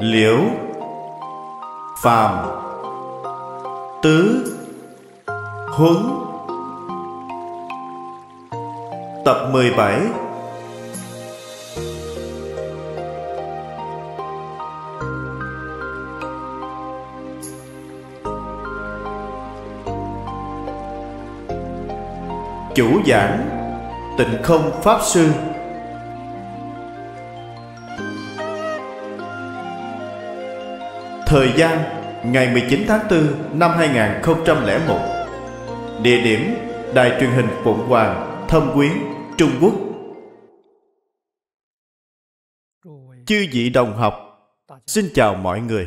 liễu phàm tứ huấn tập 17 chủ giảng tịnh không pháp sư Thời gian ngày 19 tháng 4 năm 2001 Địa điểm Đài truyền hình Phụng Hoàng, Thâm Quyến, Trung Quốc Chư vị đồng học, xin chào mọi người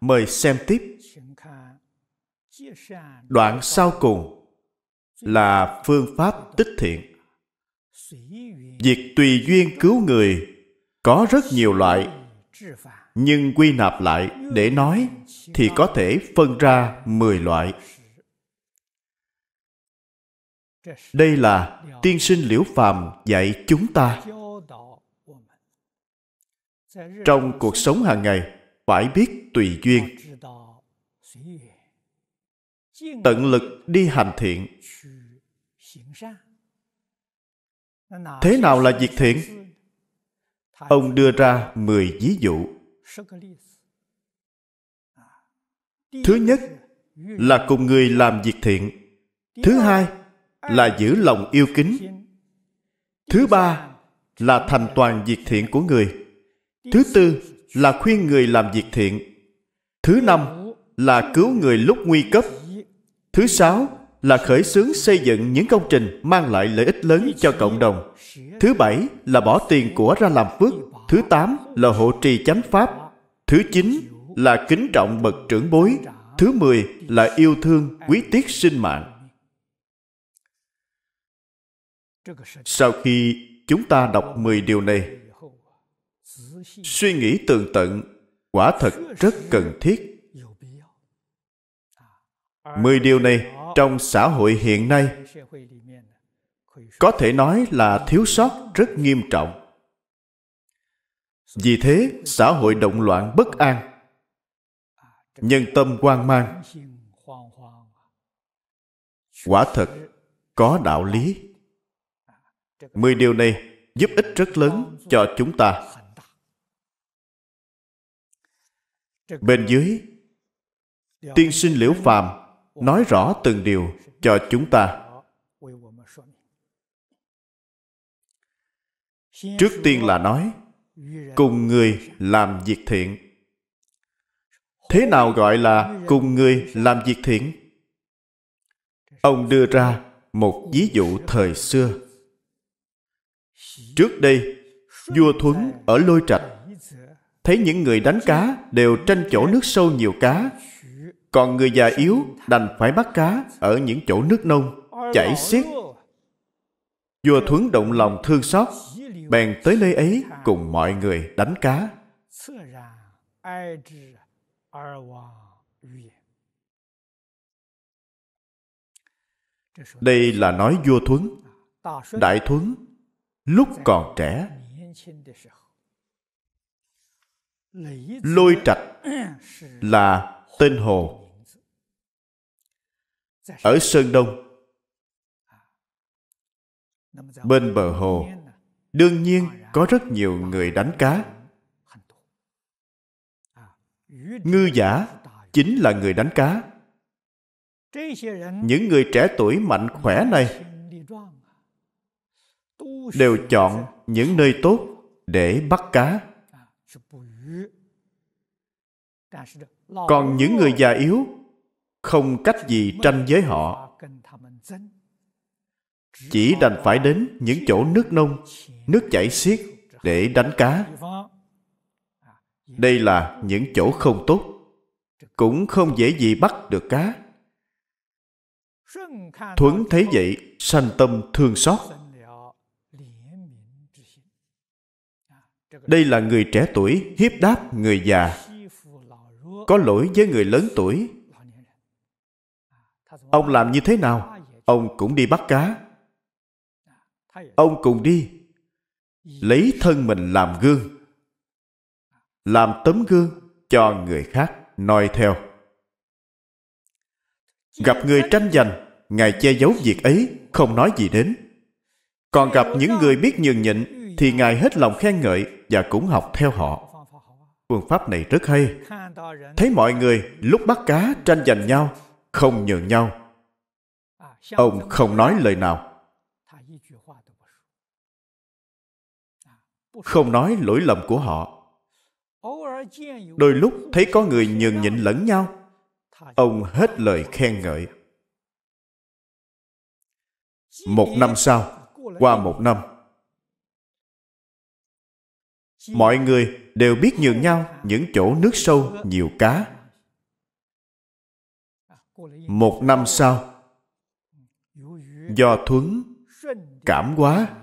Mời xem tiếp Đoạn sau cùng là phương pháp tích thiện Việc tùy duyên cứu người có rất nhiều loại nhưng quy nạp lại để nói thì có thể phân ra 10 loại. Đây là tiên sinh liễu phàm dạy chúng ta. Trong cuộc sống hàng ngày, phải biết tùy duyên. Tận lực đi hành thiện. Thế nào là việc thiện? Ông đưa ra 10 ví dụ. À, thứ nhất là cùng người làm việc thiện thứ hai là giữ lòng yêu kính thứ ba là thành toàn việc thiện của người thứ tư là khuyên người làm việc thiện thứ năm là cứu người lúc nguy cấp thứ sáu là khởi xướng xây dựng những công trình mang lại lợi ích lớn cho cộng đồng thứ bảy là bỏ tiền của ra làm phước thứ tám là hộ trì chánh pháp Thứ chín là kính trọng bậc trưởng bối. Thứ mười là yêu thương, quý tiết sinh mạng. Sau khi chúng ta đọc 10 điều này, suy nghĩ tường tận quả thật rất cần thiết. 10 điều này trong xã hội hiện nay có thể nói là thiếu sót rất nghiêm trọng vì thế, xã hội động loạn bất an, nhân tâm hoang mang. Quả thật, có đạo lý. Mười điều này giúp ích rất lớn cho chúng ta. Bên dưới, tiên sinh liễu phàm nói rõ từng điều cho chúng ta. Trước tiên là nói, cùng người làm việc thiện thế nào gọi là cùng người làm việc thiện ông đưa ra một ví dụ thời xưa trước đây vua thuấn ở lôi trạch thấy những người đánh cá đều tranh chỗ nước sâu nhiều cá còn người già yếu đành phải bắt cá ở những chỗ nước nông chảy xiết vua thuấn động lòng thương xót bèn tới nơi ấy cùng mọi người đánh cá. Đây là nói vua Thuấn, Đại Thuấn, lúc còn trẻ. Lôi Trạch là tên hồ ở Sơn Đông, bên bờ hồ đương nhiên có rất nhiều người đánh cá ngư giả chính là người đánh cá những người trẻ tuổi mạnh khỏe này đều chọn những nơi tốt để bắt cá còn những người già yếu không cách gì tranh với họ chỉ đành phải đến những chỗ nước nông nước chảy xiết để đánh cá đây là những chỗ không tốt cũng không dễ gì bắt được cá thuấn thấy vậy sanh tâm thương xót đây là người trẻ tuổi hiếp đáp người già có lỗi với người lớn tuổi ông làm như thế nào ông cũng đi bắt cá ông cùng đi dạ. lấy thân mình làm gương làm tấm gương cho người khác noi theo dạ, gặp người tranh giành ngài che giấu việc ấy không nói gì đến còn dạ, gặp những người biết nhường nhịn ừ, thì ngài hết lòng khen ngợi và cũng học theo họ phương pháp này rất hay thấy mọi người lúc bắt cá tranh giành nhau không nhường nhau à, ông không nói lời nào không nói lỗi lầm của họ đôi lúc thấy có người nhường nhịn lẫn nhau ông hết lời khen ngợi một năm sau qua một năm mọi người đều biết nhường nhau những chỗ nước sâu nhiều cá một năm sau do thuấn cảm quá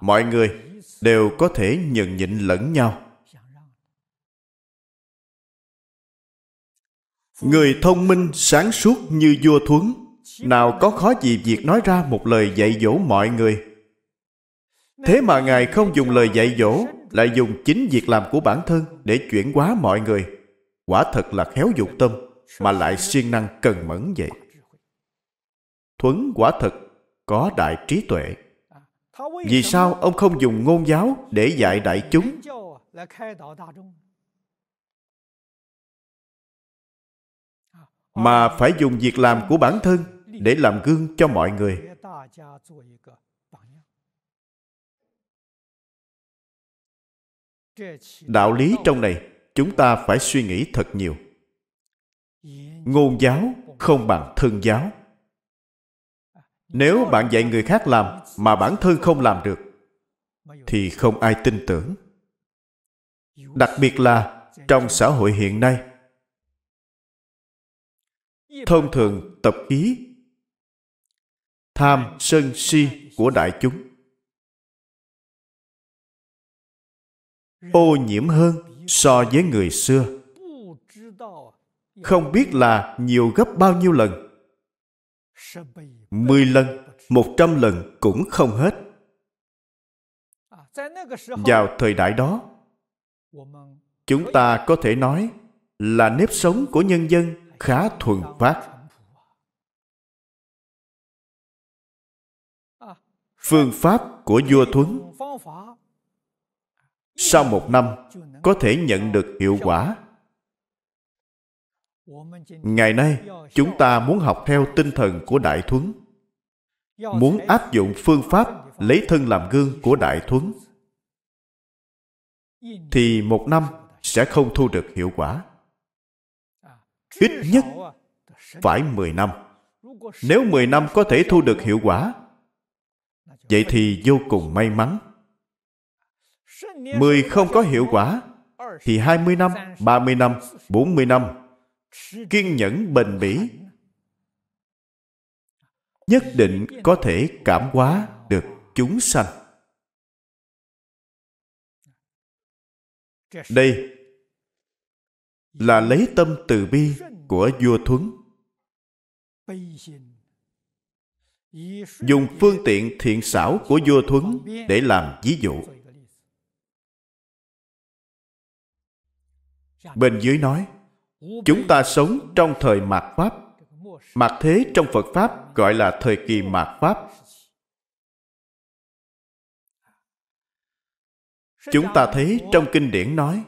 mọi người đều có thể nhận nhịn lẫn nhau người thông minh sáng suốt như vua thuấn nào có khó gì việc nói ra một lời dạy dỗ mọi người thế mà ngài không dùng lời dạy dỗ lại dùng chính việc làm của bản thân để chuyển hóa mọi người quả thật là khéo dục tâm mà lại siêng năng cần mẫn vậy thuấn quả thật có đại trí tuệ vì sao ông không dùng ngôn giáo để dạy đại chúng mà phải dùng việc làm của bản thân để làm gương cho mọi người đạo lý trong này chúng ta phải suy nghĩ thật nhiều ngôn giáo không bằng thân giáo nếu bạn dạy người khác làm mà bản thân không làm được, thì không ai tin tưởng. Đặc biệt là trong xã hội hiện nay. Thông thường tập ý tham sân si của đại chúng ô nhiễm hơn so với người xưa không biết là nhiều gấp bao nhiêu lần 10 lần, 100 lần cũng không hết. Vào thời đại đó, chúng ta có thể nói là nếp sống của nhân dân khá thuần phát. Phương pháp của vua Thuấn sau một năm có thể nhận được hiệu quả ngày nay chúng ta muốn học theo tinh thần của đại thuấn muốn áp dụng phương pháp lấy thân làm gương của đại thuấn thì một năm sẽ không thu được hiệu quả ít nhất phải 10 năm nếu 10 năm có thể thu được hiệu quả vậy thì vô cùng may mắn 10 không có hiệu quả thì 20 năm, 30 năm, 40 năm kiên nhẫn bền bỉ nhất định có thể cảm hóa được chúng sanh đây là lấy tâm từ bi của vua thuấn dùng phương tiện thiện xảo của vua thuấn để làm ví dụ bên dưới nói chúng ta sống trong thời mạt pháp Mạt thế trong Phật Pháp gọi là thời kỳ mạt Pháp. Chúng ta thấy trong kinh điển nói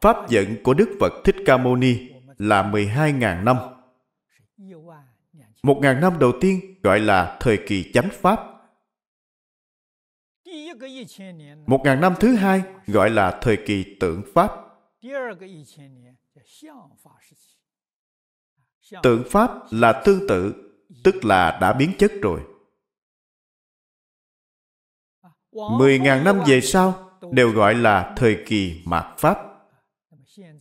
Pháp dẫn của Đức Phật Thích Ca Mâu Ni là 12.000 năm. Một ngàn năm đầu tiên gọi là thời kỳ chánh Pháp. Một ngàn năm thứ hai gọi là thời kỳ tượng Pháp tượng pháp là tương tự tức là đã biến chất rồi mười ngàn năm về sau đều gọi là thời kỳ mạt pháp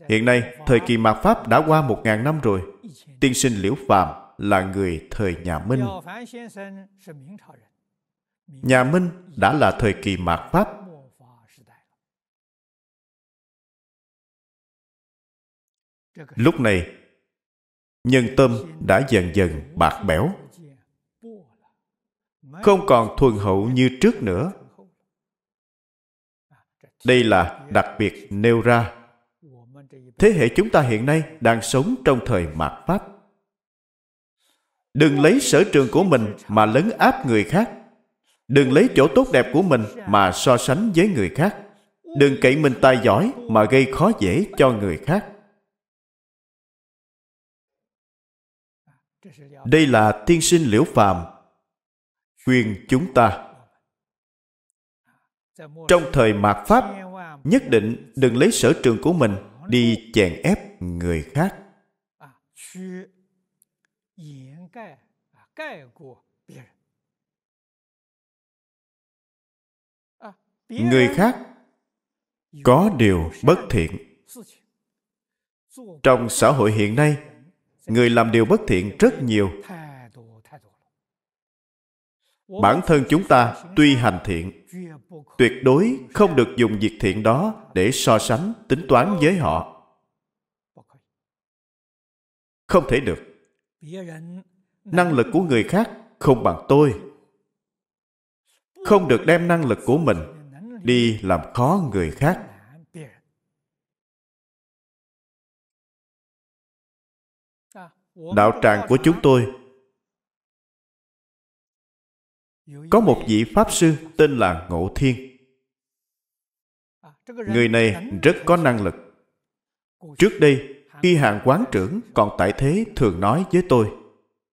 hiện nay thời kỳ mạt pháp đã qua một ngàn năm rồi tiên sinh liễu phàm là người thời nhà minh nhà minh đã là thời kỳ mạt pháp lúc này nhân tâm đã dần dần bạc bẽo không còn thuần hậu như trước nữa đây là đặc biệt nêu ra thế hệ chúng ta hiện nay đang sống trong thời mạt pháp đừng lấy sở trường của mình mà lấn áp người khác đừng lấy chỗ tốt đẹp của mình mà so sánh với người khác đừng cậy mình tài giỏi mà gây khó dễ cho người khác đây là thiên sinh liễu phàm khuyên chúng ta trong thời mạt pháp nhất định đừng lấy sở trường của mình đi chèn ép người khác người khác có điều bất thiện trong xã hội hiện nay người làm điều bất thiện rất nhiều bản thân chúng ta tuy hành thiện tuyệt đối không được dùng việc thiện đó để so sánh tính toán với họ không thể được năng lực của người khác không bằng tôi không được đem năng lực của mình đi làm khó người khác đạo tràng của chúng tôi có một vị pháp sư tên là ngộ thiên à, người này rất có năng lực trước đây khi hàng quán trưởng còn tại thế thường nói với tôi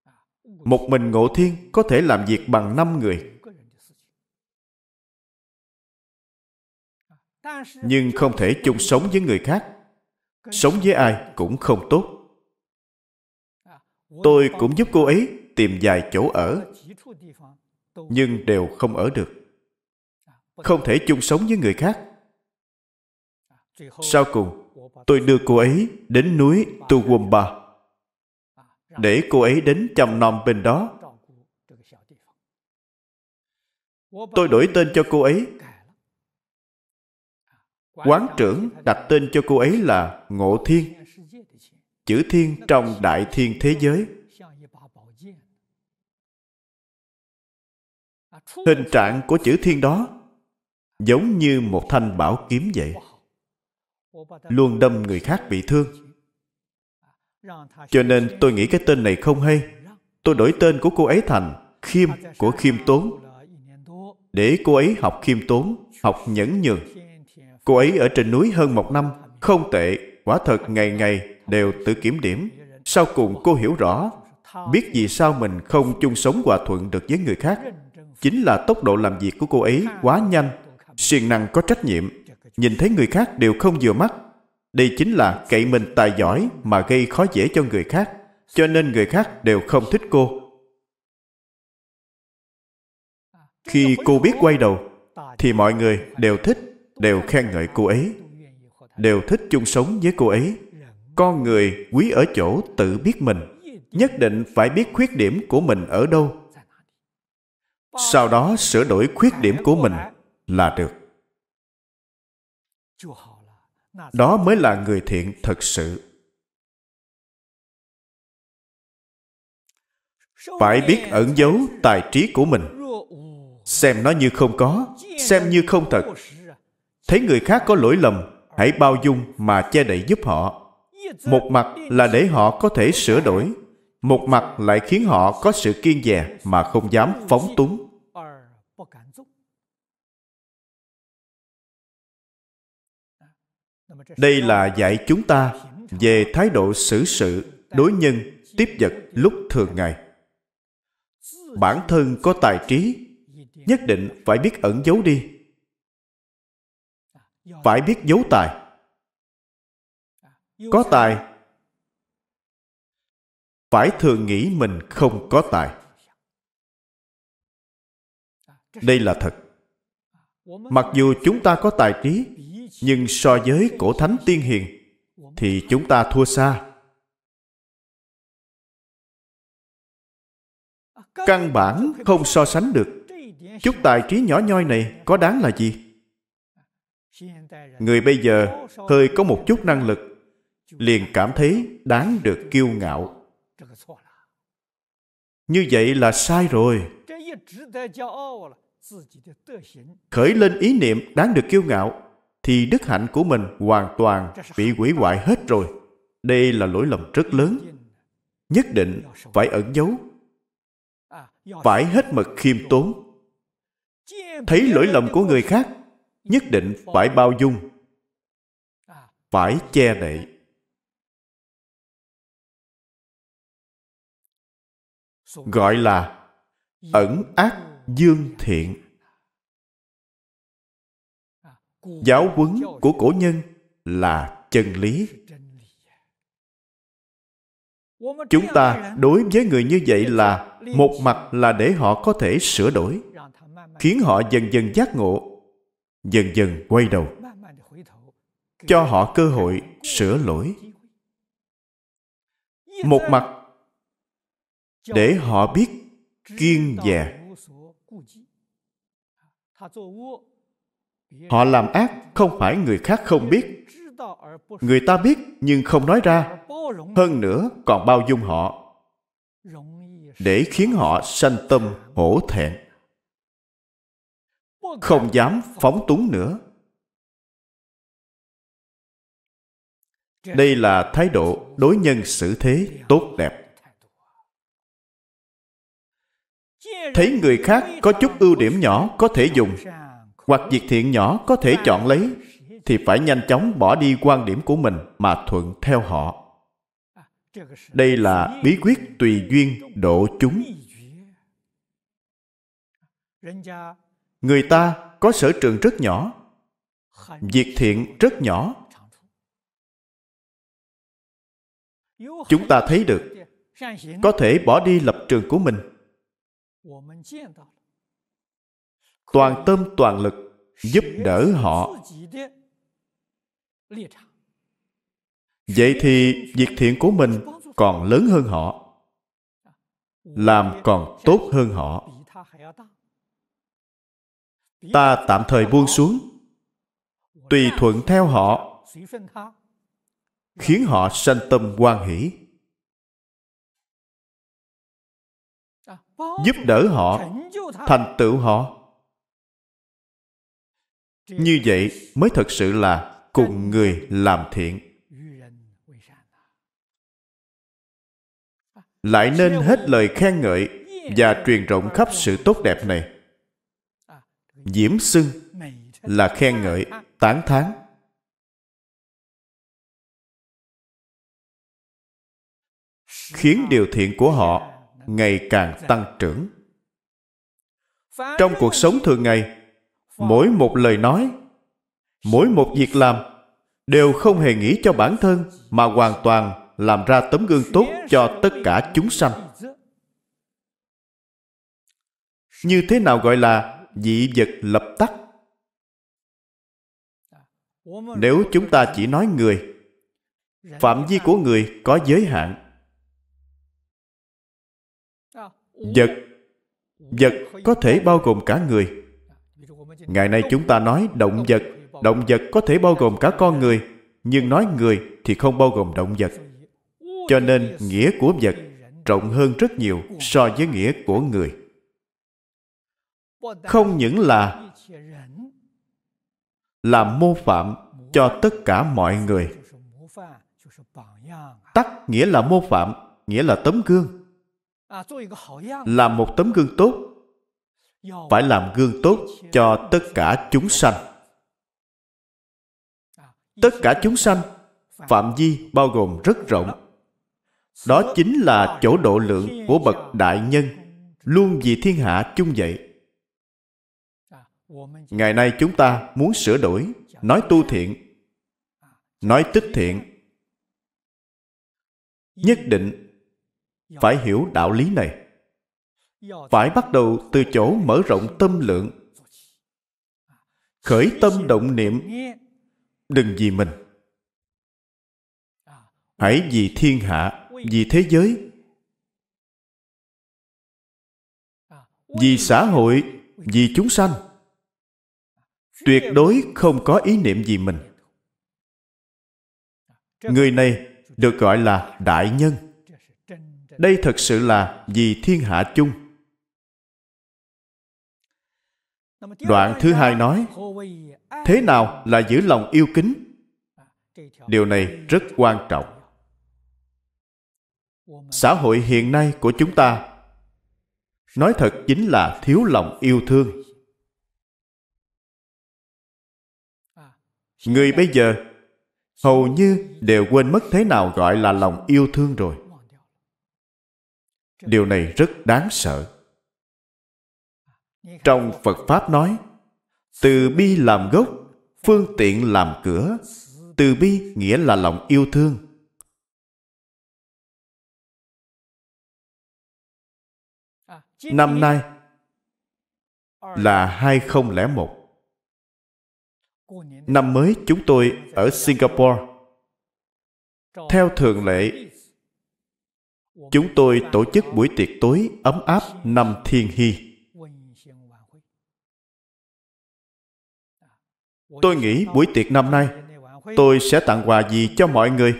à, một mình ngộ thiên có thể làm việc bằng năm người à, nhưng không thể chung sống với người khác sống với ai cũng không tốt tôi cũng giúp cô ấy tìm vài chỗ ở nhưng đều không ở được không thể chung sống với người khác sau cùng tôi đưa cô ấy đến núi Tuwumba để cô ấy đến chăm nom bên đó tôi đổi tên cho cô ấy quán trưởng đặt tên cho cô ấy là ngộ thiên chữ thiên trong đại thiên thế giới hình trạng của chữ thiên đó giống như một thanh bảo kiếm vậy luôn đâm người khác bị thương cho nên tôi nghĩ cái tên này không hay tôi đổi tên của cô ấy thành khiêm của khiêm tốn để cô ấy học khiêm tốn học nhẫn nhường cô ấy ở trên núi hơn một năm không tệ quả thật ngày ngày đều tự kiểm điểm. Sau cùng cô hiểu rõ, biết vì sao mình không chung sống hòa thuận được với người khác. Chính là tốc độ làm việc của cô ấy quá nhanh, siêng năng có trách nhiệm, nhìn thấy người khác đều không vừa mắt. Đây chính là cậy mình tài giỏi mà gây khó dễ cho người khác, cho nên người khác đều không thích cô. Khi cô biết quay đầu, thì mọi người đều thích, đều khen ngợi cô ấy, đều thích chung sống với cô ấy con người quý ở chỗ tự biết mình nhất định phải biết khuyết điểm của mình ở đâu sau đó sửa đổi khuyết điểm của mình là được đó mới là người thiện thật sự phải biết ẩn giấu tài trí của mình xem nó như không có xem như không thật thấy người khác có lỗi lầm hãy bao dung mà che đậy giúp họ một mặt là để họ có thể sửa đổi một mặt lại khiến họ có sự kiên dè mà không dám phóng túng đây là dạy chúng ta về thái độ xử sự đối nhân tiếp vật lúc thường ngày bản thân có tài trí nhất định phải biết ẩn giấu đi phải biết giấu tài có tài phải thường nghĩ mình không có tài đây là thật mặc dù chúng ta có tài trí nhưng so với cổ thánh tiên hiền thì chúng ta thua xa căn bản không so sánh được chút tài trí nhỏ nhoi này có đáng là gì người bây giờ hơi có một chút năng lực liền cảm thấy đáng được kiêu ngạo. Như vậy là sai rồi. Khởi lên ý niệm đáng được kiêu ngạo thì đức hạnh của mình hoàn toàn bị hủy hoại hết rồi. Đây là lỗi lầm rất lớn. Nhất định phải ẩn giấu. Phải hết mực khiêm tốn. Thấy lỗi lầm của người khác, nhất định phải bao dung. Phải che đậy. gọi là ẩn ác dương thiện giáo huấn của cổ nhân là chân lý chúng ta đối với người như vậy là một mặt là để họ có thể sửa đổi khiến họ dần dần giác ngộ dần dần quay đầu cho họ cơ hội sửa lỗi một mặt để họ biết kiên dè họ làm ác không phải người khác không biết người ta biết nhưng không nói ra hơn nữa còn bao dung họ để khiến họ sanh tâm hổ thẹn không dám phóng túng nữa đây là thái độ đối nhân xử thế tốt đẹp thấy người khác có chút ưu điểm nhỏ có thể dùng hoặc việc thiện nhỏ có thể chọn lấy thì phải nhanh chóng bỏ đi quan điểm của mình mà thuận theo họ đây là bí quyết tùy duyên độ chúng người ta có sở trường rất nhỏ việc thiện rất nhỏ chúng ta thấy được có thể bỏ đi lập trường của mình toàn tâm toàn lực giúp đỡ họ vậy thì việc thiện của mình còn lớn hơn họ làm còn tốt hơn họ ta tạm thời buông xuống tùy thuận theo họ khiến họ sanh tâm quan hỷ giúp đỡ họ thành tựu họ như vậy mới thật sự là cùng người làm thiện lại nên hết lời khen ngợi và truyền rộng khắp sự tốt đẹp này diễm xưng là khen ngợi tán thán khiến điều thiện của họ ngày càng dạ. tăng trưởng trong cuộc sống thường ngày mỗi một lời nói mỗi một việc làm đều không hề nghĩ cho bản thân mà hoàn toàn làm ra tấm gương tốt cho tất cả chúng sanh như thế nào gọi là dị vật lập tắc nếu chúng ta chỉ nói người phạm vi của người có giới hạn vật vật có thể bao gồm cả người ngày nay chúng ta nói động vật động vật có thể bao gồm cả con người nhưng nói người thì không bao gồm động vật cho nên nghĩa của vật rộng hơn rất nhiều so với nghĩa của người không những là là mô phạm cho tất cả mọi người tắc nghĩa là mô phạm nghĩa là tấm gương À, làm một tấm gương tốt phải làm gương tốt cho tất cả chúng sanh à, tất cả chúng sanh phạm vi bao gồm rất rộng đó chính là chỗ độ lượng của bậc đại nhân luôn vì thiên hạ chung vậy à, ngày nay chúng ta muốn sửa đổi nói tu thiện nói tích thiện nhất định phải hiểu đạo lý này phải bắt đầu từ chỗ mở rộng tâm lượng khởi tâm động niệm đừng vì mình hãy vì thiên hạ vì thế giới vì xã hội vì chúng sanh tuyệt đối không có ý niệm vì mình người này được gọi là đại nhân đây thật sự là vì thiên hạ chung. Đoạn thứ hai nói, thế nào là giữ lòng yêu kính? Điều này rất quan trọng. Xã hội hiện nay của chúng ta nói thật chính là thiếu lòng yêu thương. Người bây giờ hầu như đều quên mất thế nào gọi là lòng yêu thương rồi điều này rất đáng sợ trong phật pháp nói từ bi làm gốc phương tiện làm cửa từ bi nghĩa là lòng yêu thương năm nay là 2001. Năm mới chúng tôi ở Singapore. Theo thường lệ, Chúng tôi tổ chức buổi tiệc tối ấm áp năm Thiên Hy. Tôi nghĩ buổi tiệc năm nay tôi sẽ tặng quà gì cho mọi người?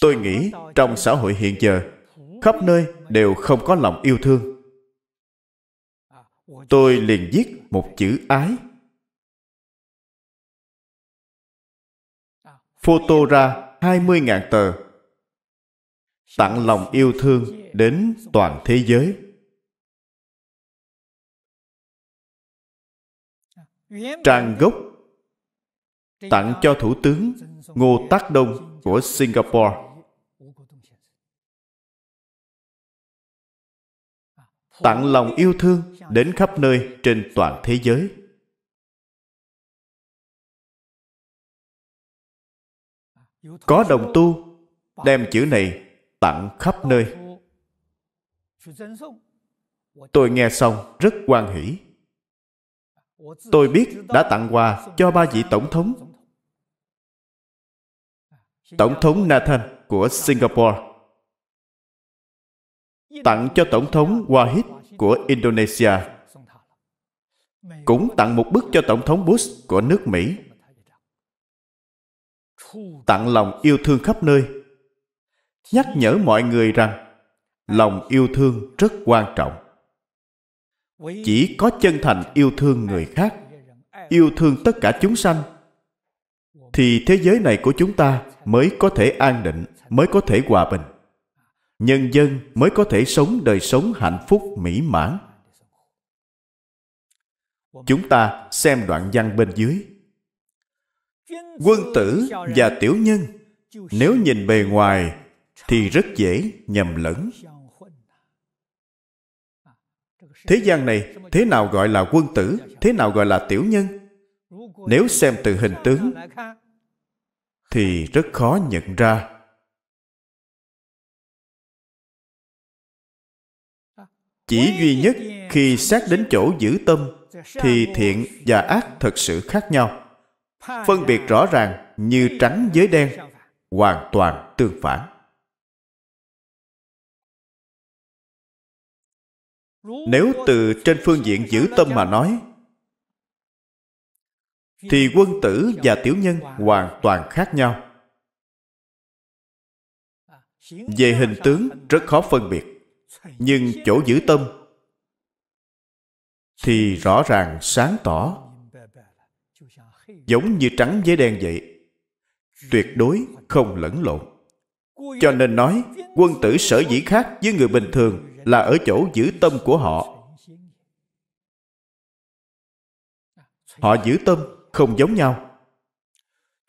Tôi nghĩ trong xã hội hiện giờ, khắp nơi đều không có lòng yêu thương. Tôi liền viết một chữ ái Photo ra 20.000 tờ Tặng lòng yêu thương đến toàn thế giới Trang gốc Tặng cho Thủ tướng Ngô Tắc Đông của Singapore Tặng lòng yêu thương đến khắp nơi trên toàn thế giới có đồng tu đem chữ này tặng khắp nơi tôi nghe xong rất hoan hỷ tôi biết đã tặng quà cho ba vị tổng thống tổng thống nathan của singapore tặng cho tổng thống wahid của indonesia cũng tặng một bức cho tổng thống bush của nước mỹ tặng lòng yêu thương khắp nơi nhắc nhở mọi người rằng lòng yêu thương rất quan trọng chỉ có chân thành yêu thương người khác yêu thương tất cả chúng sanh thì thế giới này của chúng ta mới có thể an định mới có thể hòa bình nhân dân mới có thể sống đời sống hạnh phúc mỹ mãn chúng ta xem đoạn văn bên dưới quân tử và tiểu nhân nếu nhìn bề ngoài thì rất dễ nhầm lẫn thế gian này thế nào gọi là quân tử thế nào gọi là tiểu nhân nếu xem từ hình tướng thì rất khó nhận ra chỉ duy nhất khi xét đến chỗ giữ tâm thì thiện và ác thật sự khác nhau phân biệt rõ ràng như trắng với đen hoàn toàn tương phản nếu từ trên phương diện giữ tâm mà nói thì quân tử và tiểu nhân hoàn toàn khác nhau về hình tướng rất khó phân biệt nhưng chỗ giữ tâm thì rõ ràng sáng tỏ giống như trắng với đen vậy tuyệt đối không lẫn lộn cho nên nói quân tử sở dĩ khác với người bình thường là ở chỗ giữ tâm của họ họ giữ tâm không giống nhau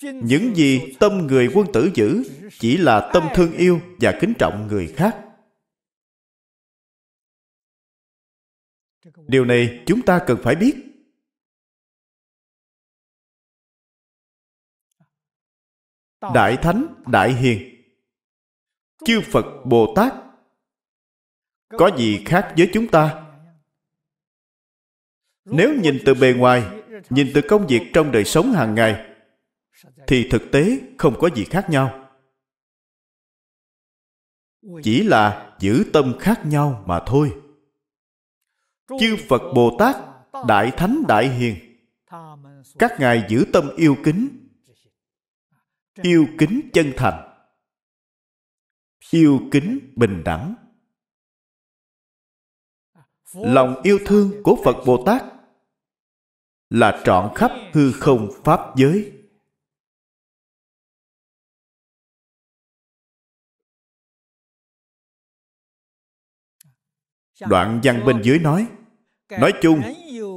những gì tâm người quân tử giữ chỉ là tâm thương yêu và kính trọng người khác điều này chúng ta cần phải biết Đại Thánh, Đại Hiền Chư Phật Bồ Tát Có gì khác với chúng ta? Nếu nhìn từ bề ngoài, nhìn từ công việc trong đời sống hàng ngày, thì thực tế không có gì khác nhau. Chỉ là giữ tâm khác nhau mà thôi. Chư Phật Bồ Tát, Đại Thánh Đại Hiền, các ngài giữ tâm yêu kính Dạ. yêu kính chân thành yêu kính bình đẳng à, lòng yêu thương của phật bồ tát là trọn dạ. khắp hư không pháp giới dạ, đoạn văn bên dưới nói nói chung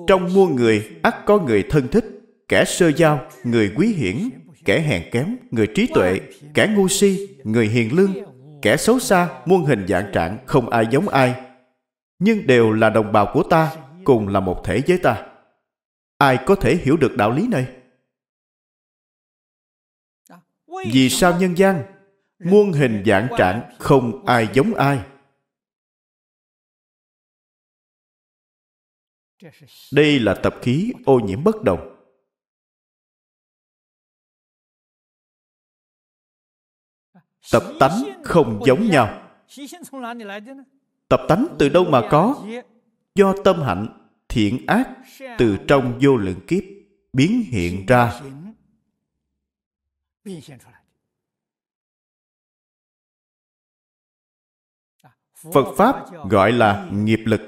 trong muôn người ắt có người thân thích kẻ sơ giao người quý hiển kẻ hèn kém, người trí tuệ, kẻ ngu si, người hiền lương, kẻ xấu xa, muôn hình dạng trạng, không ai giống ai. Nhưng đều là đồng bào của ta, cùng là một thể giới ta. Ai có thể hiểu được đạo lý này? Vì sao nhân gian muôn hình dạng trạng không ai giống ai? Đây là tập khí ô nhiễm bất đồng. Tập tánh không giống nhau. Tập tánh từ đâu mà có? Do tâm hạnh, thiện ác từ trong vô lượng kiếp biến hiện ra. Phật Pháp gọi là nghiệp lực.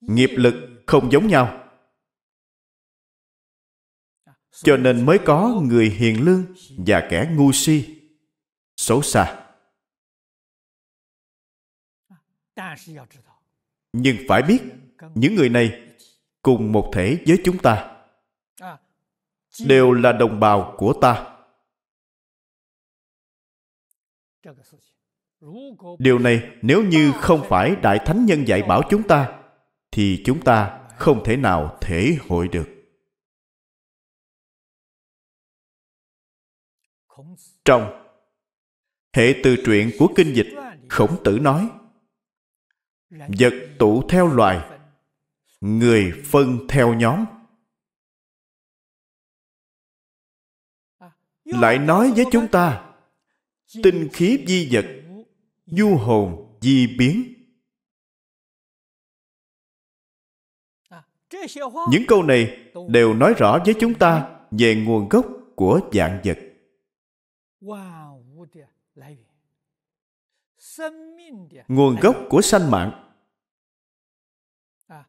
Nghiệp lực không giống nhau. Cho nên mới có người hiền lương và kẻ ngu si xấu xa. À, Nhưng phải biết, những người này cùng một thể với chúng ta à, đều là đồng bào của ta. Điều này nếu như không phải Đại Thánh Nhân dạy bảo chúng ta, thì chúng ta không thể nào thể hội được. Trong Hệ từ truyện của kinh dịch, khổng tử nói, Vật tụ theo loài, người phân theo nhóm. Lại nói với chúng ta, tinh khí di vật, du hồn di biến. Những câu này đều nói rõ với chúng ta về nguồn gốc của dạng vật nguồn gốc của sanh mạng à,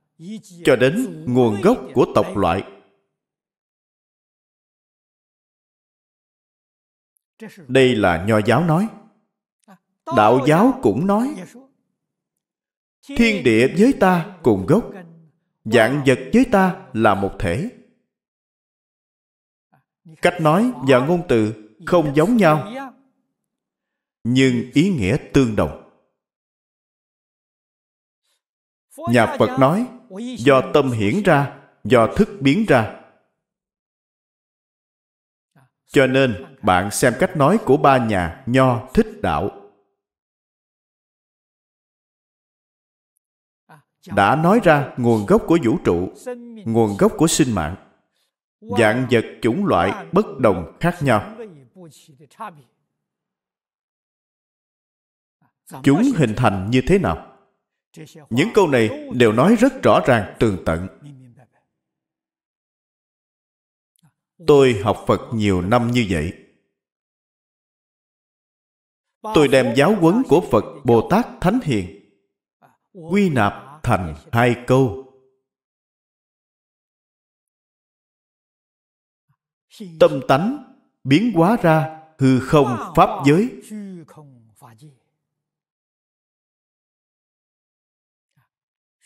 cho đến nguồn gốc của tộc loại đây là nho giáo nói à, đạo giáo cũng nói thiên địa với ta cùng gốc dạng vật với ta là một thể à, cách nói và ngôn từ không giống nhau nhưng ý nghĩa tương đồng nhà phật nói do tâm hiển ra do thức biến ra cho nên bạn xem cách nói của ba nhà nho thích đạo đã nói ra nguồn gốc của vũ trụ nguồn gốc của sinh mạng dạng vật chủng loại bất đồng khác nhau chúng hình thành như thế nào những câu này đều nói rất rõ ràng tường tận tôi học phật nhiều năm như vậy tôi đem giáo huấn của phật bồ tát thánh hiền quy nạp thành hai câu tâm tánh biến hóa ra hư không pháp giới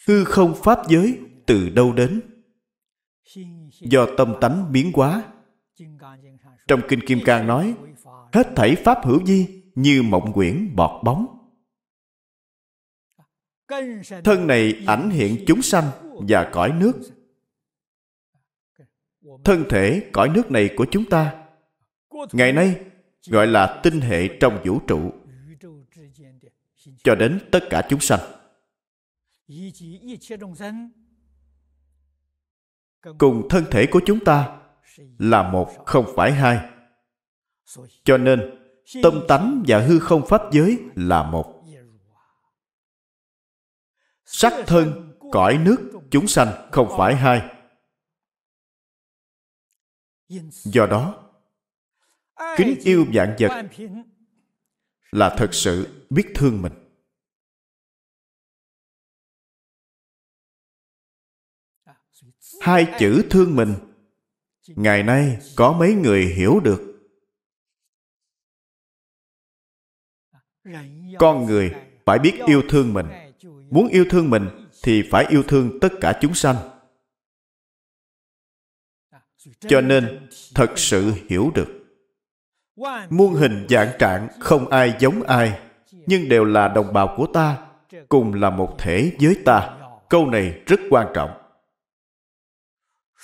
hư không pháp giới từ đâu đến do tâm tánh biến hóa trong kinh kim cang nói hết thảy pháp hữu vi như mộng quyển bọt bóng thân này ảnh hiện chúng sanh và cõi nước thân thể cõi nước này của chúng ta ngày nay gọi là tinh hệ trong vũ trụ cho đến tất cả chúng sanh cùng thân thể của chúng ta là một không phải hai cho nên tâm tánh và hư không pháp giới là một sắc thân cõi nước chúng sanh không phải hai do đó kính yêu vạn vật là thật sự biết thương mình hai chữ thương mình ngày nay có mấy người hiểu được con người phải biết yêu thương mình muốn yêu thương mình thì phải yêu thương tất cả chúng sanh cho nên thật sự hiểu được muôn hình dạng trạng không ai giống ai nhưng đều là đồng bào của ta cùng là một thể với ta câu này rất quan trọng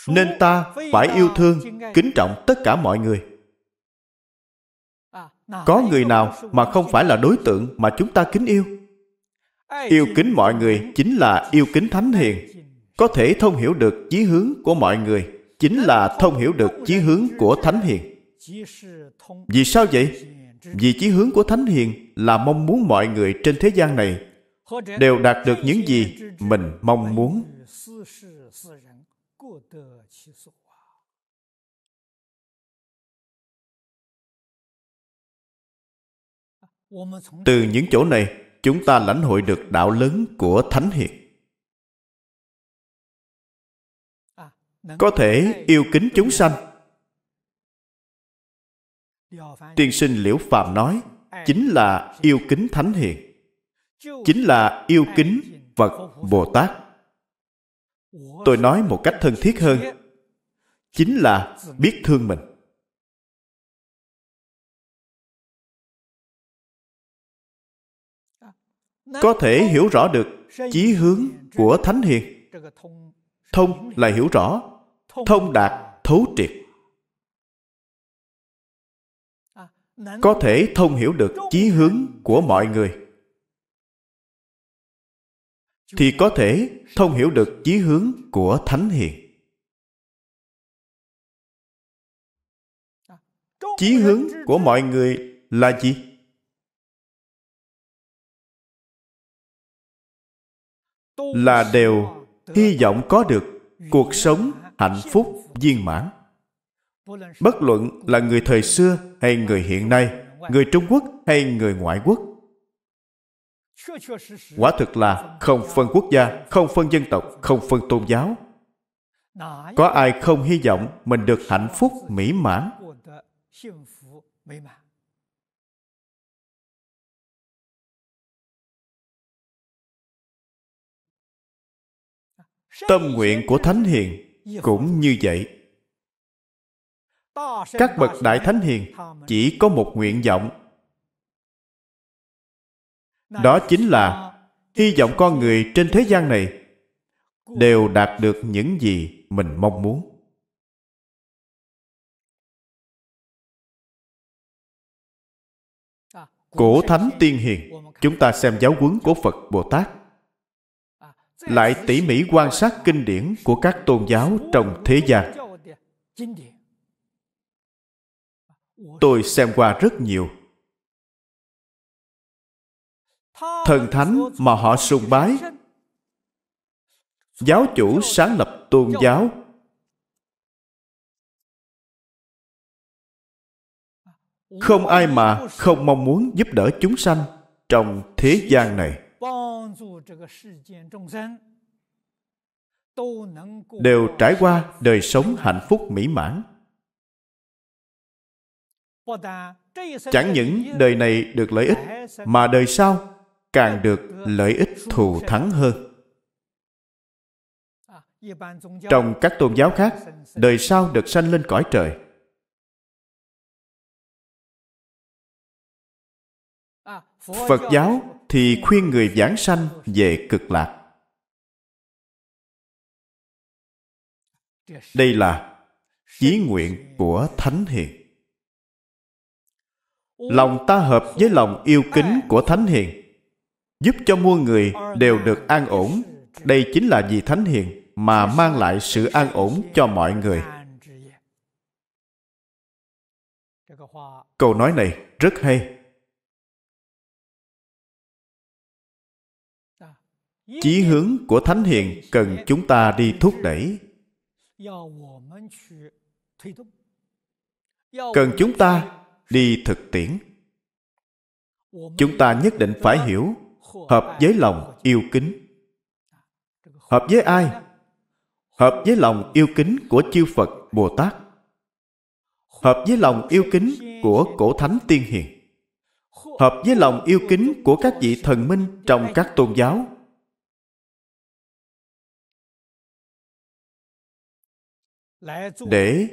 nên ta phải yêu thương kính trọng tất cả mọi người có người nào mà không phải là đối tượng mà chúng ta kính yêu yêu kính mọi người chính là yêu kính thánh hiền có thể thông hiểu được chí hướng của mọi người chính là thông hiểu được chí hướng của thánh hiền vì sao vậy vì chí hướng của thánh hiền là mong muốn mọi người trên thế gian này đều đạt được những gì mình mong muốn 各得其所啊！từ những chỗ này chúng ta lãnh hội được đạo lớn của thánh hiền à, có thể yêu kính chúng sanh tiên sinh liễu phàm nói chính là yêu kính thánh hiền chính là yêu kính phật bồ tát tôi nói một cách thân thiết hơn chính là biết thương mình à, có thể hiểu rõ được chí hướng của thánh hiền thông là hiểu rõ thông đạt thấu triệt à, có thể thông hiểu được chí hướng của mọi người thì có thể thông hiểu được chí hướng của thánh hiền chí hướng của mọi người là gì là đều hy vọng có được cuộc sống hạnh phúc viên mãn bất luận là người thời xưa hay người hiện nay người trung quốc hay người ngoại quốc quả thực là không phân quốc gia không phân dân tộc không phân tôn giáo có ai không hy vọng mình được hạnh phúc mỹ mãn tâm nguyện của thánh hiền cũng như vậy các bậc đại thánh hiền chỉ có một nguyện vọng đó chính là hy vọng con người trên thế gian này đều đạt được những gì mình mong muốn cổ thánh tiên hiền chúng ta xem giáo huấn của phật bồ tát lại tỉ mỉ quan sát kinh điển của các tôn giáo trong thế gian tôi xem qua rất nhiều thần thánh mà họ sùng bái. Giáo chủ sáng lập tôn giáo. Không ai mà không mong muốn giúp đỡ chúng sanh trong thế gian này. Đều trải qua đời sống hạnh phúc mỹ mãn. Chẳng những đời này được lợi ích, mà đời sau càng được lợi ích thù thắng hơn trong các tôn giáo khác đời sau được sanh lên cõi trời phật giáo thì khuyên người giảng sanh về cực lạc đây là chí nguyện của thánh hiền lòng ta hợp với lòng yêu kính của thánh hiền giúp cho muôn người đều được an ổn. Đây chính là vị thánh hiền mà mang lại sự an ổn cho mọi người. Câu nói này rất hay. Chí hướng của Thánh Hiền cần chúng ta đi thúc đẩy. Cần chúng ta đi thực tiễn. Chúng ta nhất định phải hiểu hợp với lòng yêu kính hợp với ai hợp với lòng yêu kính của chư phật bồ tát hợp với lòng yêu kính của cổ thánh tiên hiền hợp với lòng yêu kính của các vị thần minh trong các tôn giáo để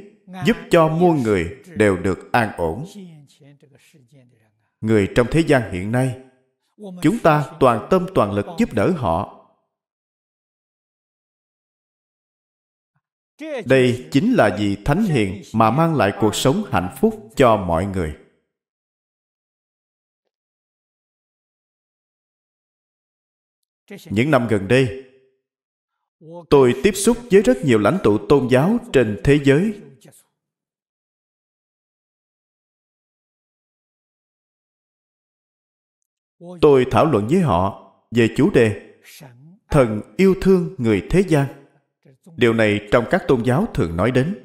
giúp cho muôn người đều được an ổn người trong thế gian hiện nay chúng ta toàn tâm toàn lực giúp đỡ họ đây chính là vì thánh hiền mà mang lại cuộc sống hạnh phúc cho mọi người những năm gần đây tôi tiếp xúc với rất nhiều lãnh tụ tôn giáo trên thế giới Tôi thảo luận với họ về chủ đề Thần yêu thương người thế gian. Điều này trong các tôn giáo thường nói đến.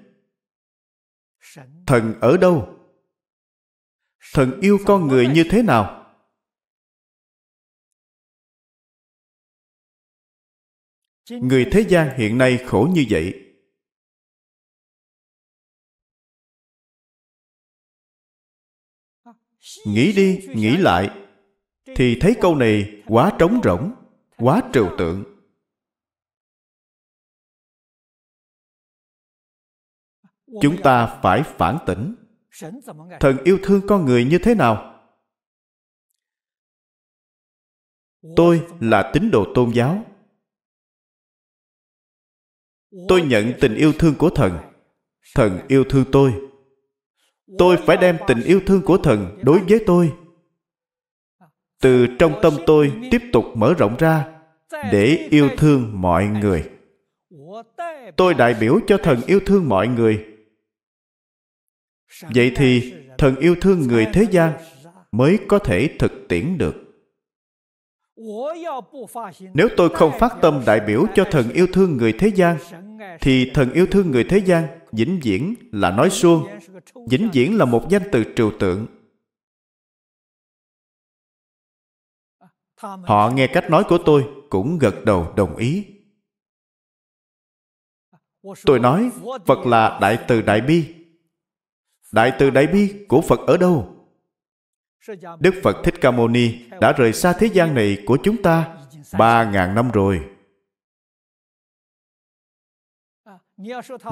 Thần ở đâu? Thần yêu con người như thế nào? Người thế gian hiện nay khổ như vậy. Nghĩ đi, nghĩ lại, thì thấy câu này quá trống rỗng, quá trừu tượng. Chúng ta phải phản tỉnh. Thần yêu thương con người như thế nào? Tôi là tín đồ tôn giáo. Tôi nhận tình yêu thương của thần. Thần yêu thương tôi. Tôi phải đem tình yêu thương của thần đối với tôi từ trong tâm tôi tiếp tục mở rộng ra để yêu thương mọi người tôi đại biểu cho thần yêu thương mọi người vậy thì thần yêu thương người thế gian mới có thể thực tiễn được nếu tôi không phát tâm đại biểu cho thần yêu thương người thế gian thì thần yêu thương người thế gian vĩnh viễn là nói suông vĩnh viễn là một danh từ trừu tượng họ nghe cách nói của tôi cũng gật đầu đồng ý tôi nói phật là đại từ đại bi đại từ đại bi của phật ở đâu đức phật thích ca mâu ni đã rời xa thế gian này của chúng ta ba ngàn năm rồi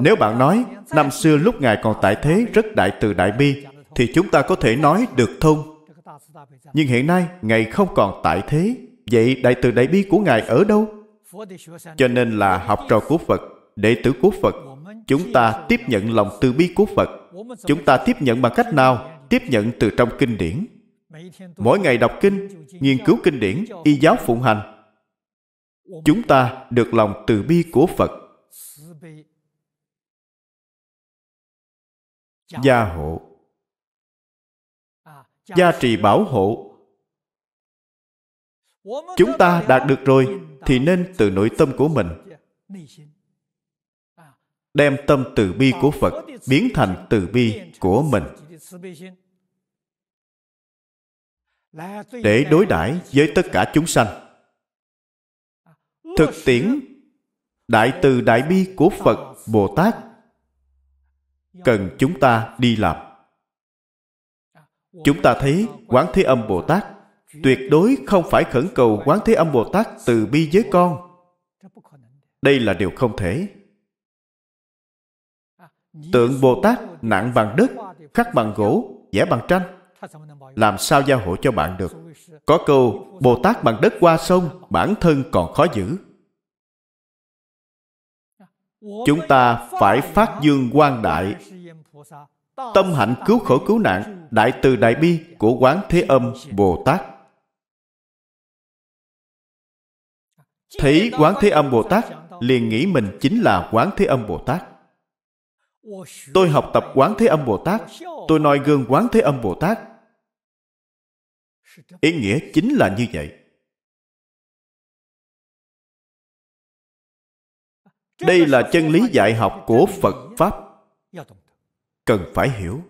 nếu bạn nói năm xưa lúc ngài còn tại thế rất đại từ đại bi thì chúng ta có thể nói được thông nhưng hiện nay, Ngài không còn tại thế. Vậy đại từ đại bi của Ngài ở đâu? Cho nên là học trò của Phật, đệ tử của Phật, chúng ta tiếp nhận lòng từ bi của Phật. Chúng ta tiếp nhận bằng cách nào? Tiếp nhận từ trong kinh điển. Mỗi ngày đọc kinh, nghiên cứu kinh điển, y giáo phụng hành. Chúng ta được lòng từ bi của Phật. Gia hộ gia trì bảo hộ chúng ta đạt được rồi thì nên từ nội tâm của mình đem tâm từ bi của phật biến thành từ bi của mình để đối đãi với tất cả chúng sanh thực tiễn đại từ đại bi của phật bồ tát cần chúng ta đi làm Chúng ta thấy Quán Thế Âm Bồ Tát tuyệt đối không phải khẩn cầu Quán Thế Âm Bồ Tát từ bi với con. Đây là điều không thể. Tượng Bồ Tát nặng bằng đất, khắc bằng gỗ, vẽ bằng tranh. Làm sao gia hộ cho bạn được? Có câu, Bồ Tát bằng đất qua sông, bản thân còn khó giữ. Chúng ta phải phát dương quan đại tâm hạnh cứu khổ cứu nạn đại từ đại bi của quán thế âm bồ tát thấy quán thế âm bồ tát liền nghĩ mình chính là quán thế âm bồ tát tôi học tập quán thế âm bồ tát tôi noi gương quán thế âm bồ tát ý nghĩa chính là như vậy đây là chân lý dạy học của phật pháp cần phải hiểu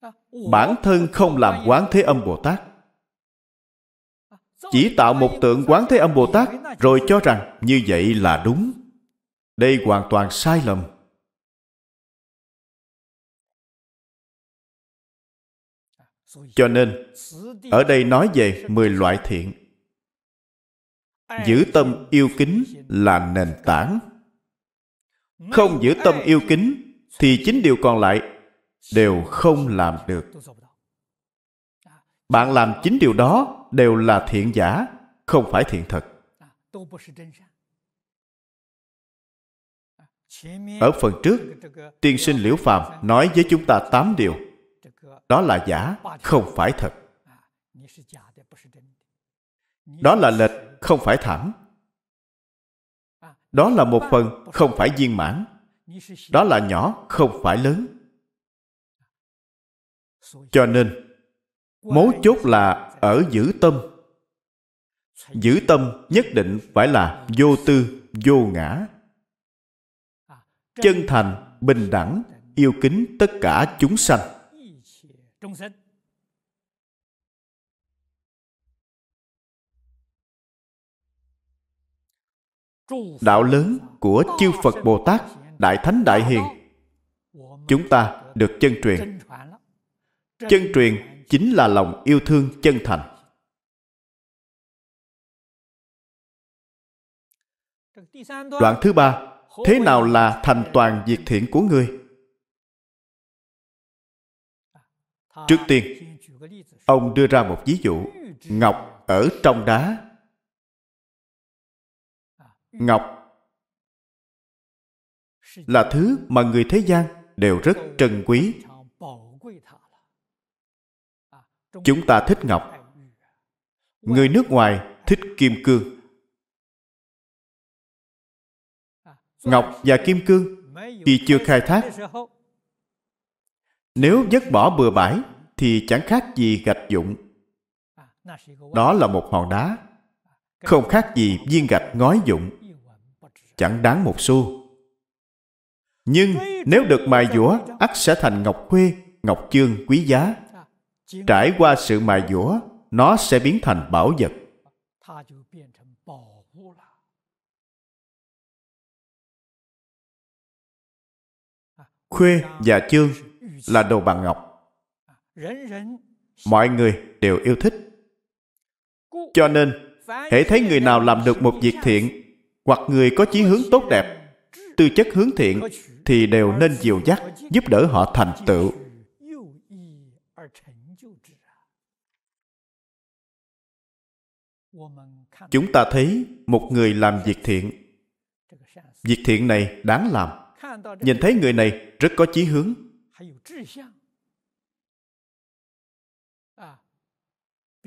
à, bản thân không làm quán thế âm bồ tát à, chỉ tạo một tượng quán thế âm bồ tát rồi cho rằng như vậy là đúng đây hoàn toàn sai lầm à, cho nên ở đây nói về 10 loại thiện giữ tâm yêu kính là nền tảng không giữ tâm yêu kính thì chính điều còn lại đều không làm được bạn làm chính điều đó đều là thiện giả không phải thiện thật ở phần trước tiên sinh liễu phàm nói với chúng ta tám điều đó là giả không phải thật đó là lệch không phải thẳng đó là một phần không phải viên mãn. Đó là nhỏ không phải lớn. Cho nên, mấu chốt là ở giữ tâm. Giữ tâm nhất định phải là vô tư, vô ngã. Chân thành, bình đẳng, yêu kính tất cả chúng sanh đạo lớn của chư Phật Bồ Tát, Đại Thánh Đại Hiền, chúng ta được chân truyền. Chân truyền chính là lòng yêu thương chân thành. Đoạn thứ ba, thế nào là thành toàn diệt thiện của người? Trước tiên, ông đưa ra một ví dụ, ngọc ở trong đá Ừ. ngọc là thứ mà người thế gian đều rất trân quý à, chúng ta thích ngọc người nước ngoài thích kim cương à, ngọc và kim cương khi chưa khai thác nếu vứt bỏ bừa bãi thì chẳng khác gì gạch dụng à, đó là một hòn đá không khác gì viên gạch ngói dụng chẳng đáng một xu. Nhưng nếu được mài dũa, ắt sẽ thành ngọc khuê, ngọc chương quý giá. Trải qua sự mài dũa, nó sẽ biến thành bảo vật. Khuê và chương là đồ bằng ngọc. Mọi người đều yêu thích. Cho nên, hễ thấy người nào làm được một việc thiện hoặc người có chí hướng tốt đẹp, tư chất hướng thiện thì đều nên dìu dắt, giúp đỡ họ thành tựu. Chúng ta thấy một người làm việc thiện. Việc thiện này đáng làm. Nhìn thấy người này rất có chí hướng.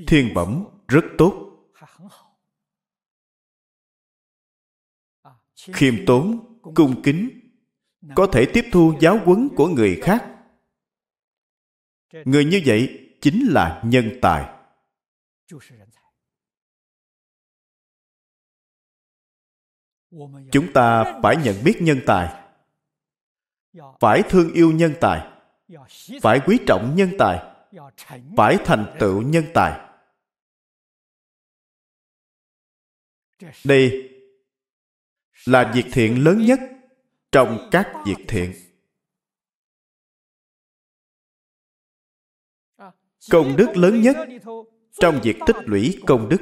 Thiên bẩm rất tốt khiêm tốn cung kính có thể tiếp thu giáo huấn của người khác người như vậy chính là nhân tài chúng ta phải nhận biết nhân tài phải thương yêu nhân tài phải quý trọng nhân tài phải thành tựu nhân tài đây là việc thiện lớn nhất trong các việc thiện công đức lớn nhất trong việc tích lũy công đức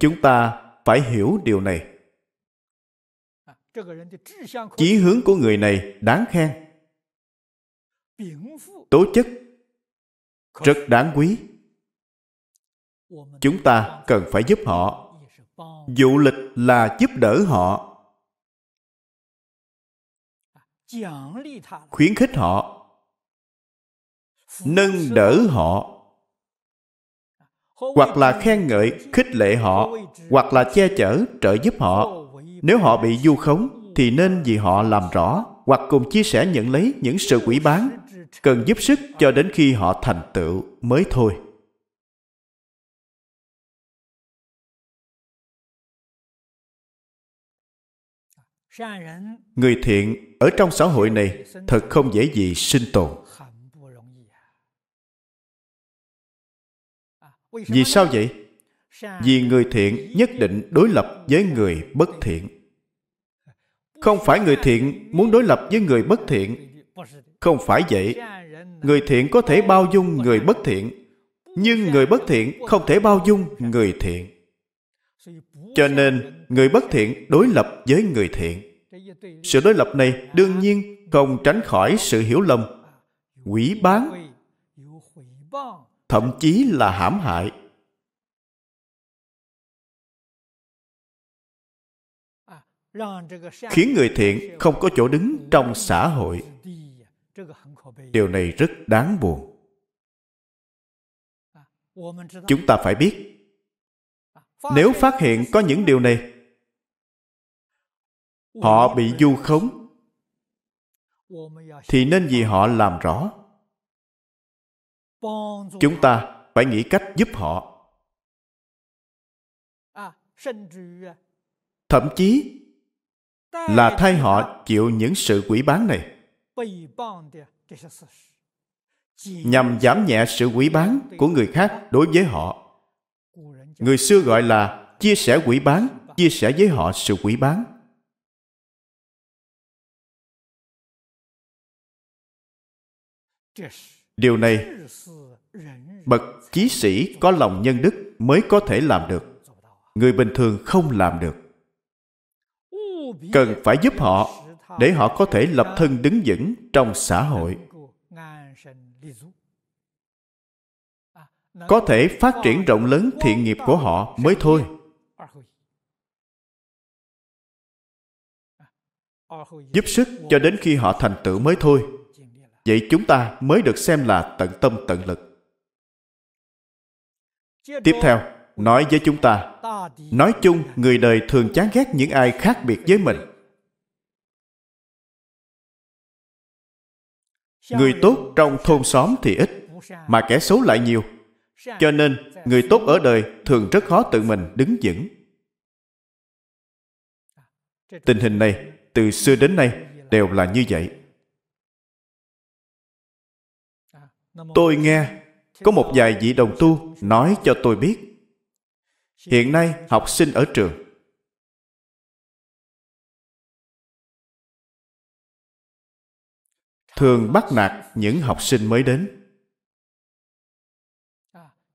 chúng ta phải hiểu điều này chí hướng của người này đáng khen tố chất rất đáng quý chúng ta cần phải giúp họ Dụ lịch là giúp đỡ họ. Khuyến khích họ. Nâng đỡ họ. Hoặc là khen ngợi, khích lệ họ. Hoặc là che chở, trợ giúp họ. Nếu họ bị du khống, thì nên vì họ làm rõ hoặc cùng chia sẻ nhận lấy những sự quỷ bán cần giúp sức cho đến khi họ thành tựu mới thôi Người thiện ở trong xã hội này thật không dễ gì sinh tồn. Vì sao vậy? Vì người thiện nhất định đối lập với người bất thiện. Không phải người thiện muốn đối lập với người bất thiện. Không phải vậy. Người thiện có thể bao dung người bất thiện, nhưng người bất thiện không thể bao dung người thiện. Cho nên, người bất thiện đối lập với người thiện. Sự đối lập này đương nhiên không tránh khỏi sự hiểu lầm, quỷ bán, thậm chí là hãm hại. khiến người thiện không có chỗ đứng trong xã hội điều này rất đáng buồn chúng ta phải biết nếu phát hiện có những điều này họ bị du khống thì nên vì họ làm rõ chúng ta phải nghĩ cách giúp họ thậm chí là thay họ chịu những sự quỷ bán này nhằm giảm nhẹ sự quỷ bán của người khác đối với họ Người xưa gọi là chia sẻ quỷ bán, chia sẻ với họ sự quỷ bán. Điều này bậc chí sĩ có lòng nhân đức mới có thể làm được. Người bình thường không làm được. Cần phải giúp họ để họ có thể lập thân đứng vững trong xã hội có thể phát triển rộng lớn thiện nghiệp của họ mới thôi giúp sức cho đến khi họ thành tựu mới thôi vậy chúng ta mới được xem là tận tâm tận lực tiếp theo nói với chúng ta nói chung người đời thường chán ghét những ai khác biệt với mình người tốt trong thôn xóm thì ít mà kẻ xấu lại nhiều cho nên, người tốt ở đời thường rất khó tự mình đứng vững. Tình hình này, từ xưa đến nay, đều là như vậy. Tôi nghe, có một vài vị đồng tu nói cho tôi biết. Hiện nay, học sinh ở trường, thường bắt nạt những học sinh mới đến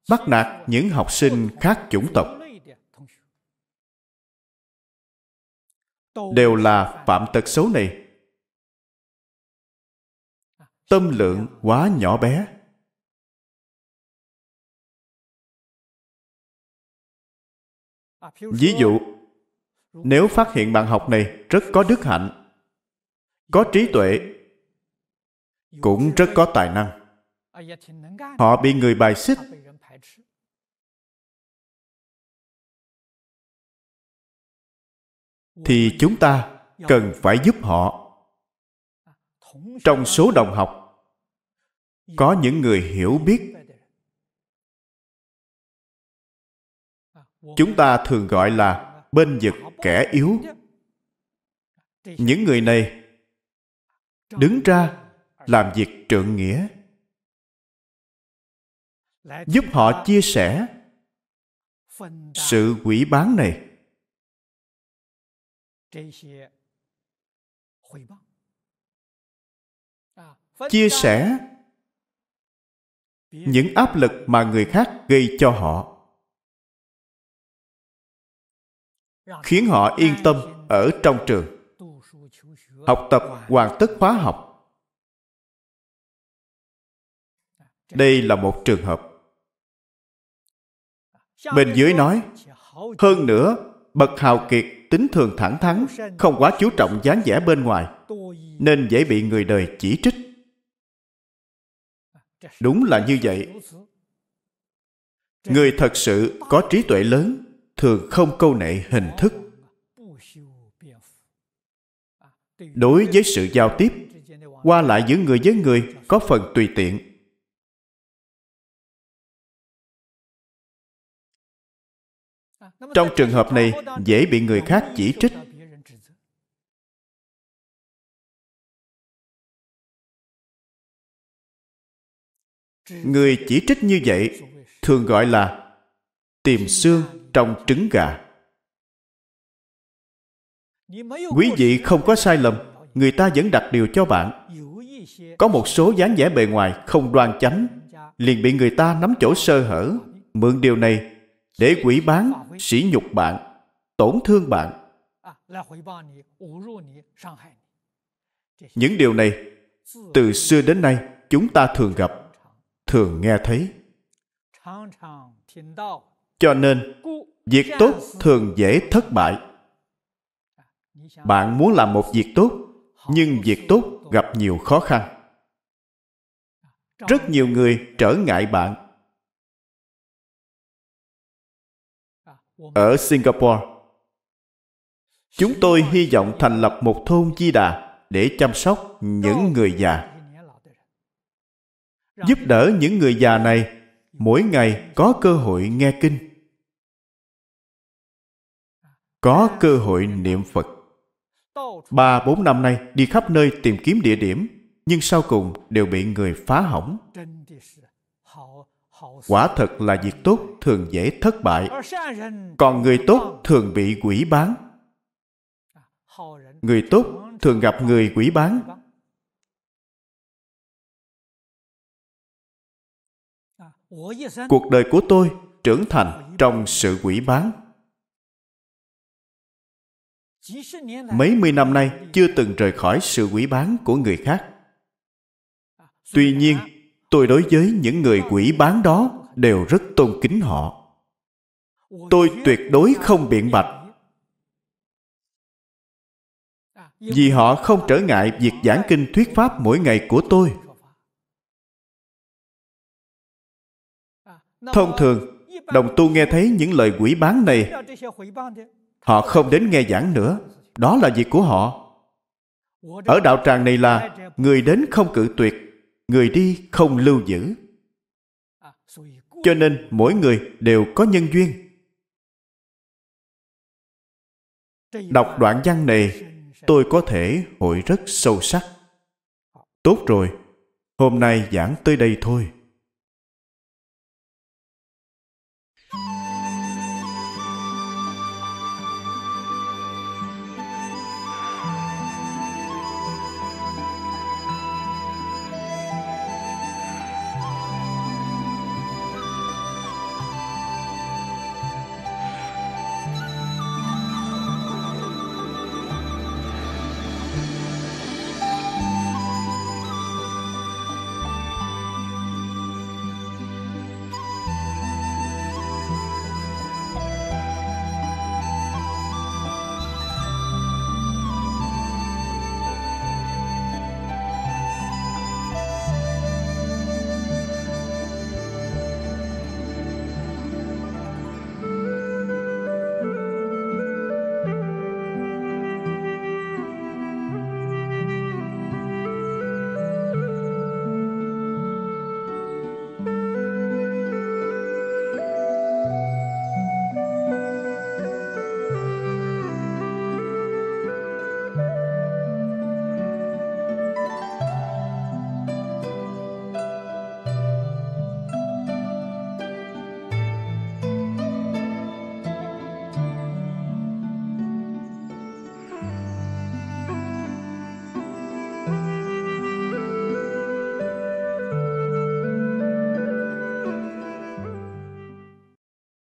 bắt nạt những học sinh khác chủng tộc đều là phạm tật xấu này tâm lượng quá nhỏ bé ví dụ nếu phát hiện bạn học này rất có đức hạnh có trí tuệ cũng rất có tài năng họ bị người bài xích thì chúng ta cần phải giúp họ trong số đồng học có những người hiểu biết chúng ta thường gọi là bên vực kẻ yếu những người này đứng ra làm việc trượng nghĩa giúp họ chia sẻ sự quỷ bán này chia sẻ những áp lực mà người khác gây cho họ khiến họ yên tâm ở trong trường học tập hoàn tất khóa học à, đây là một trường hợp à, bên dưới nói hơn nữa bậc hào kiệt tính thường thẳng thắn, không quá chú trọng dáng vẻ bên ngoài, nên dễ bị người đời chỉ trích. Đúng là như vậy. Người thật sự có trí tuệ lớn thường không câu nệ hình thức. Đối với sự giao tiếp, qua lại giữa người với người có phần tùy tiện. trong trường hợp này dễ bị người khác chỉ trích người chỉ trích như vậy thường gọi là tìm xương trong trứng gà quý vị không có sai lầm người ta vẫn đặt điều cho bạn có một số dáng vẻ bề ngoài không đoan chánh liền bị người ta nắm chỗ sơ hở mượn điều này để quỷ bán, sỉ nhục bạn, tổn thương bạn. Những điều này, từ xưa đến nay, chúng ta thường gặp, thường nghe thấy. Cho nên, việc tốt thường dễ thất bại. Bạn muốn làm một việc tốt, nhưng việc tốt gặp nhiều khó khăn. Rất nhiều người trở ngại bạn ở Singapore. Chúng tôi hy vọng thành lập một thôn Di Đà để chăm sóc những người già. Giúp đỡ những người già này mỗi ngày có cơ hội nghe kinh. Có cơ hội niệm Phật. Ba bốn năm nay đi khắp nơi tìm kiếm địa điểm, nhưng sau cùng đều bị người phá hỏng quả thật là việc tốt thường dễ thất bại còn người tốt thường bị quỷ bán người tốt thường gặp người quỷ bán cuộc đời của tôi trưởng thành trong sự quỷ bán mấy mươi năm nay chưa từng rời khỏi sự quỷ bán của người khác tuy nhiên tôi đối với những người quỷ bán đó đều rất tôn kính họ tôi tuyệt đối không biện bạch vì họ không trở ngại việc giảng kinh thuyết pháp mỗi ngày của tôi thông thường đồng tu nghe thấy những lời quỷ bán này họ không đến nghe giảng nữa đó là việc của họ ở đạo tràng này là người đến không cự tuyệt người đi không lưu giữ cho nên mỗi người đều có nhân duyên đọc đoạn văn này tôi có thể hội rất sâu sắc tốt rồi hôm nay giảng tới đây thôi